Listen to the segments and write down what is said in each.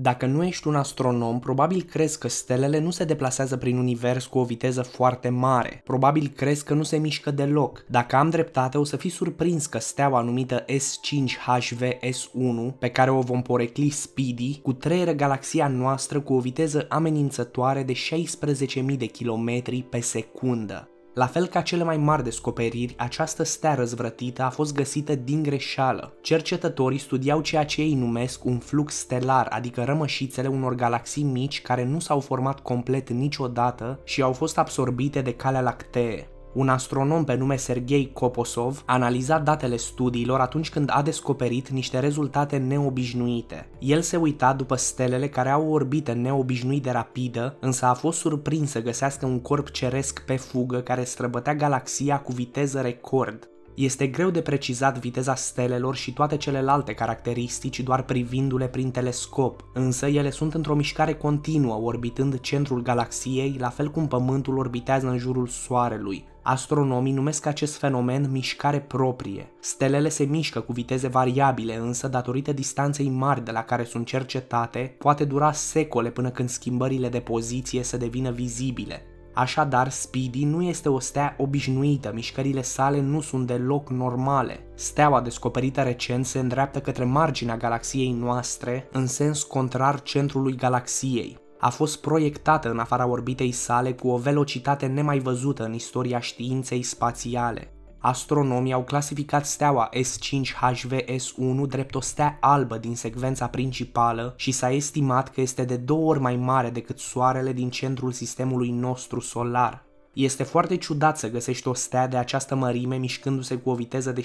Dacă nu ești un astronom, probabil crezi că stelele nu se deplasează prin univers cu o viteză foarte mare. Probabil crezi că nu se mișcă deloc. Dacă am dreptate, o să fii surprins că steaua numită S5HVS1, pe care o vom porecli Speedy, cu cutreieră galaxia noastră cu o viteză amenințătoare de 16.000 de km pe secundă. La fel ca cele mai mari descoperiri, această stea răzvrătită a fost găsită din greșeală. Cercetătorii studiau ceea ce ei numesc un flux stelar, adică rămășițele unor galaxii mici care nu s-au format complet niciodată și au fost absorbite de Calea Lactee. Un astronom pe nume Sergei Koposov a analizat datele studiilor atunci când a descoperit niște rezultate neobișnuite. El se uita după stelele care au o orbită neobișnuit de rapidă, însă a fost surprins să găsească un corp ceresc pe fugă care străbătea galaxia cu viteză record. Este greu de precizat viteza stelelor și toate celelalte caracteristici doar privindu-le prin telescop, însă ele sunt într-o mișcare continuă orbitând centrul galaxiei, la fel cum Pământul orbitează în jurul Soarelui, Astronomii numesc acest fenomen mișcare proprie. Stelele se mișcă cu viteze variabile, însă datorită distanței mari de la care sunt cercetate, poate dura secole până când schimbările de poziție să devină vizibile. Așadar, Speedy nu este o stea obișnuită, mișcările sale nu sunt deloc normale. Steaua descoperită recent se îndreaptă către marginea galaxiei noastre, în sens contrar centrului galaxiei a fost proiectată în afara orbitei sale cu o velocitate nemai văzută în istoria științei spațiale. Astronomii au clasificat steaua S5HVS1 drept o stea albă din secvența principală și s-a estimat că este de două ori mai mare decât Soarele din centrul sistemului nostru solar. Este foarte ciudat să găsești o stea de această mărime mișcându-se cu o viteză de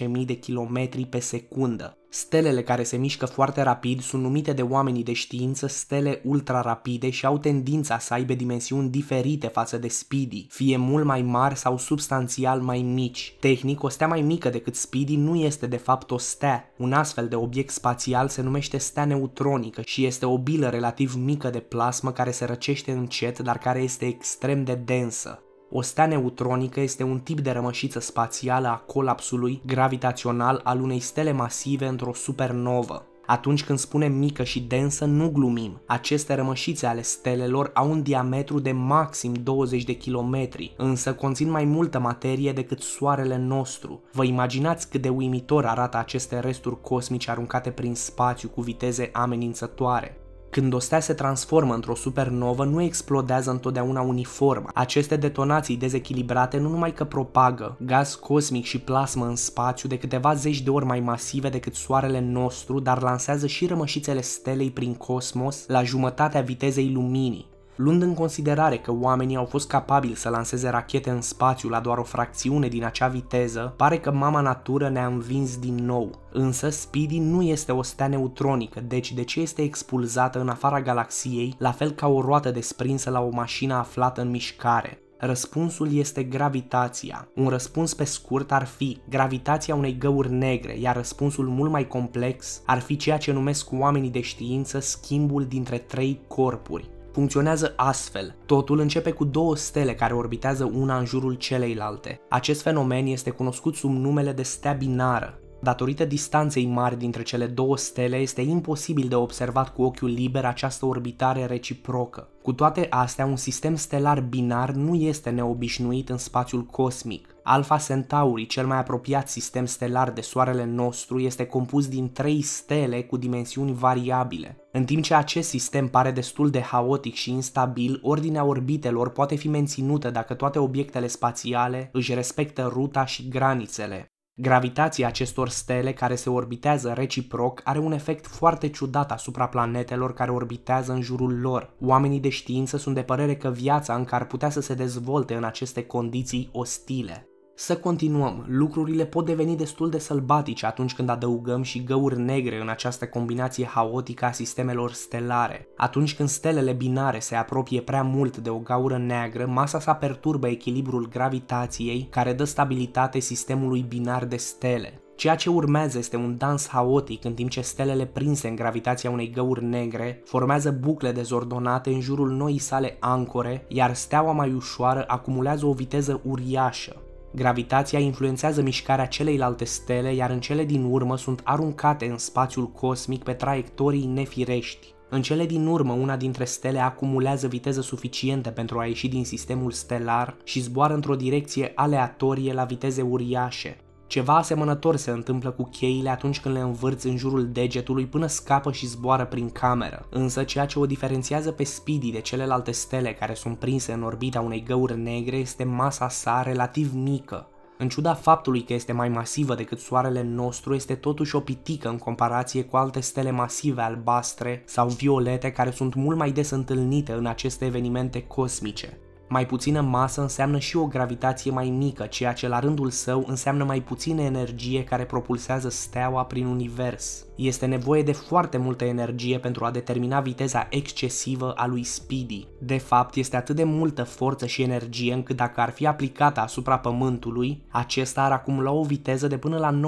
16.000 de km pe secundă. Stelele care se mișcă foarte rapid sunt numite de oamenii de știință stele ultrarapide și au tendința să aibă dimensiuni diferite față de Speedy, fie mult mai mari sau substanțial mai mici. Tehnic, o stea mai mică decât Speedy nu este de fapt o stea. Un astfel de obiect spațial se numește stea neutronică și este o bilă relativ mică de plasmă care se răcește încet, dar care este extrem de densă. O stea neutronică este un tip de rămășiță spațială a colapsului gravitațional al unei stele masive într-o supernovă. Atunci când spunem mică și densă, nu glumim. Aceste rămășițe ale stelelor au un diametru de maxim 20 de kilometri, însă conțin mai multă materie decât soarele nostru. Vă imaginați cât de uimitor arată aceste resturi cosmice aruncate prin spațiu cu viteze amenințătoare. Când o stea se transformă într-o supernovă, nu explodează întotdeauna uniform. Aceste detonații dezechilibrate nu numai că propagă gaz cosmic și plasmă în spațiu de câteva zeci de ori mai masive decât soarele nostru, dar lansează și rămășițele stelei prin cosmos la jumătatea vitezei luminii. Luând în considerare că oamenii au fost capabili să lanseze rachete în spațiu la doar o fracțiune din acea viteză, pare că mama natură ne-a învins din nou. Însă Speedy nu este o stea neutronică, deci de ce este expulzată în afara galaxiei, la fel ca o roată desprinsă la o mașină aflată în mișcare? Răspunsul este gravitația. Un răspuns pe scurt ar fi gravitația unei găuri negre, iar răspunsul mult mai complex ar fi ceea ce numesc oamenii de știință schimbul dintre trei corpuri, funcționează astfel. Totul începe cu două stele care orbitează una în jurul celeilalte. Acest fenomen este cunoscut sub numele de stea binară. Datorită distanței mari dintre cele două stele, este imposibil de observat cu ochiul liber această orbitare reciprocă. Cu toate astea, un sistem stelar binar nu este neobișnuit în spațiul cosmic. Alpha Centauri, cel mai apropiat sistem stelar de soarele nostru, este compus din trei stele cu dimensiuni variabile. În timp ce acest sistem pare destul de haotic și instabil, ordinea orbitelor poate fi menținută dacă toate obiectele spațiale își respectă ruta și granițele. Gravitația acestor stele care se orbitează reciproc are un efect foarte ciudat asupra planetelor care orbitează în jurul lor. Oamenii de știință sunt de părere că viața încă ar putea să se dezvolte în aceste condiții ostile. Să continuăm, lucrurile pot deveni destul de sălbatice atunci când adăugăm și găuri negre în această combinație haotică a sistemelor stelare. Atunci când stelele binare se apropie prea mult de o gaură neagră, masa sa perturbă echilibrul gravitației care dă stabilitate sistemului binar de stele. Ceea ce urmează este un dans haotic în timp ce stelele prinse în gravitația unei găuri negre formează bucle dezordonate în jurul noii sale ancore, iar steaua mai ușoară acumulează o viteză uriașă. Gravitația influențează mișcarea celeilalte stele, iar în cele din urmă sunt aruncate în spațiul cosmic pe traiectorii nefirești. În cele din urmă, una dintre stele acumulează viteză suficientă pentru a ieși din sistemul stelar și zboară într-o direcție aleatorie la viteze uriașe. Ceva asemănător se întâmplă cu cheile atunci când le învârți în jurul degetului până scapă și zboară prin cameră, însă ceea ce o diferențiază pe Speedy de celelalte stele care sunt prinse în orbita unei găuri negre este masa sa relativ mică, în ciuda faptului că este mai masivă decât soarele nostru, este totuși o pitică în comparație cu alte stele masive albastre sau violete care sunt mult mai des întâlnite în aceste evenimente cosmice. Mai puțină masă înseamnă și o gravitație mai mică, ceea ce la rândul său înseamnă mai puțină energie care propulsează steaua prin univers. Este nevoie de foarte multă energie pentru a determina viteza excesivă a lui Speedy. De fapt, este atât de multă forță și energie încât dacă ar fi aplicată asupra Pământului, acesta ar acumula o viteză de până la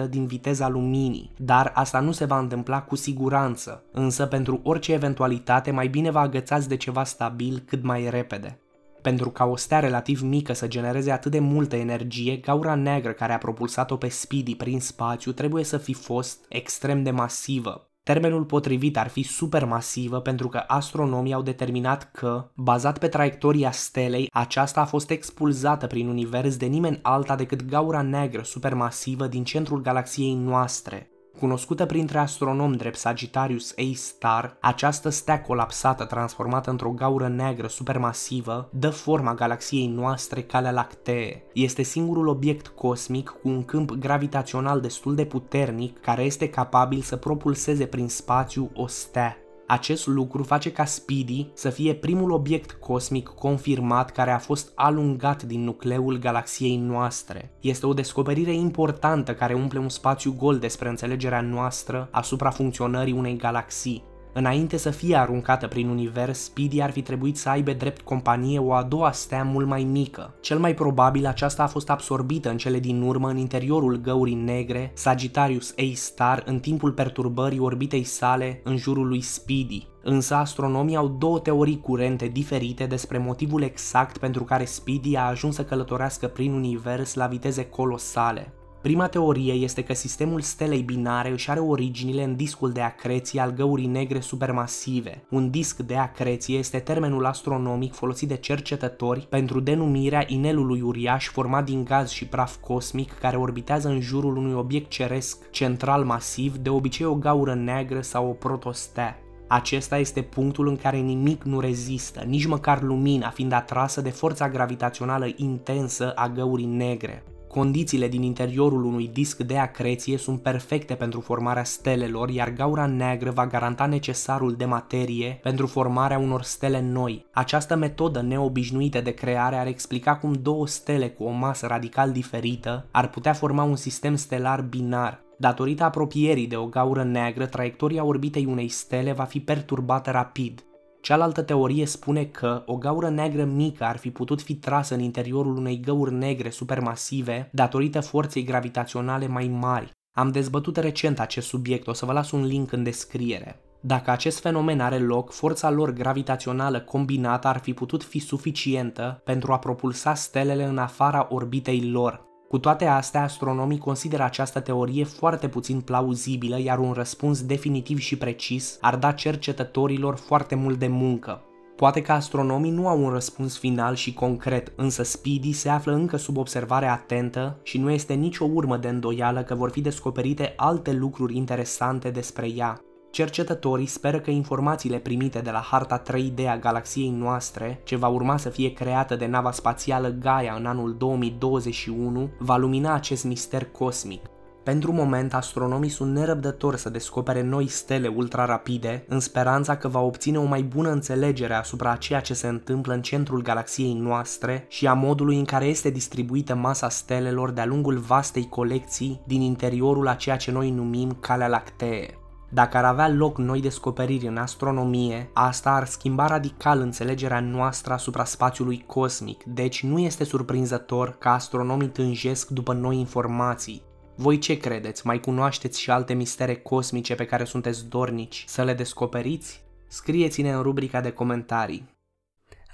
99,7% din viteza luminii. Dar asta nu se va întâmpla cu siguranță, însă pentru orice eventualitate mai bine vă agățați de ceva stabil cât mai repede. Pentru ca o stea relativ mică să genereze atât de multă energie, gaura neagră care a propulsat-o pe Speedy prin spațiu trebuie să fi fost extrem de masivă, Termenul potrivit ar fi supermasivă pentru că astronomii au determinat că, bazat pe traiectoria stelei, aceasta a fost expulzată prin univers de nimeni alta decât gaura neagră supermasivă din centrul galaxiei noastre. Cunoscută printre astronomi drept Sagittarius A Star, această stea colapsată transformată într-o gaură neagră supermasivă dă forma galaxiei noastre Calea Lactee. Este singurul obiect cosmic cu un câmp gravitațional destul de puternic care este capabil să propulseze prin spațiu o stea. Acest lucru face ca Speedy să fie primul obiect cosmic confirmat care a fost alungat din nucleul galaxiei noastre. Este o descoperire importantă care umple un spațiu gol despre înțelegerea noastră asupra funcționării unei galaxii. Înainte să fie aruncată prin univers, Speedy ar fi trebuit să aibă drept companie o a doua stea mult mai mică. Cel mai probabil aceasta a fost absorbită în cele din urmă în interiorul găurii negre, Sagittarius A-Star, în timpul perturbării orbitei sale în jurul lui Speedy. Însă astronomii au două teorii curente diferite despre motivul exact pentru care Speedy a ajuns să călătorească prin univers la viteze colosale. Prima teorie este că sistemul stelei binare își are originile în discul de acreție al găurii negre supermasive. Un disc de acreție este termenul astronomic folosit de cercetători pentru denumirea inelului uriaș format din gaz și praf cosmic care orbitează în jurul unui obiect ceresc central masiv, de obicei o gaură neagră sau o protostea. Acesta este punctul în care nimic nu rezistă, nici măcar lumina fiind atrasă de forța gravitațională intensă a găurii negre. Condițiile din interiorul unui disc de acreție sunt perfecte pentru formarea stelelor, iar gaura neagră va garanta necesarul de materie pentru formarea unor stele noi. Această metodă neobișnuită de creare ar explica cum două stele cu o masă radical diferită ar putea forma un sistem stelar binar, Datorită apropierii de o gaură neagră, traiectoria orbitei unei stele va fi perturbată rapid. Cealaltă teorie spune că o gaură neagră mică ar fi putut fi trasă în interiorul unei găuri negre supermasive datorită forței gravitaționale mai mari. Am dezbătut recent acest subiect, o să vă las un link în descriere. Dacă acest fenomen are loc, forța lor gravitațională combinată ar fi putut fi suficientă pentru a propulsa stelele în afara orbitei lor, cu toate astea, astronomii consideră această teorie foarte puțin plauzibilă, iar un răspuns definitiv și precis ar da cercetătorilor foarte mult de muncă. Poate că astronomii nu au un răspuns final și concret, însă Speedy se află încă sub observare atentă și nu este nicio urmă de îndoială că vor fi descoperite alte lucruri interesante despre ea. Cercetătorii speră că informațiile primite de la harta 3D a galaxiei noastre, ce va urma să fie creată de nava spațială Gaia în anul 2021, va lumina acest mister cosmic. Pentru moment, astronomii sunt nerăbdători să descopere noi stele ultrarapide, în speranța că va obține o mai bună înțelegere asupra a ceea ce se întâmplă în centrul galaxiei noastre și a modului în care este distribuită masa stelelor de-a lungul vastei colecții din interiorul a ceea ce noi numim Calea Lactee. Dacă ar avea loc noi descoperiri în astronomie, asta ar schimba radical înțelegerea noastră asupra spațiului cosmic, deci nu este surprinzător că astronomii tânjesc după noi informații. Voi ce credeți? Mai cunoașteți și alte mistere cosmice pe care sunteți dornici să le descoperiți? Scrieți-ne în rubrica de comentarii.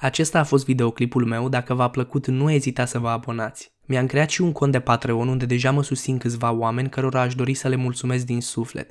Acesta a fost videoclipul meu, dacă v-a plăcut nu ezita să vă abonați. Mi-am creat și un cont de Patreon unde deja mă susțin câțiva oameni cărora aș dori să le mulțumesc din suflet.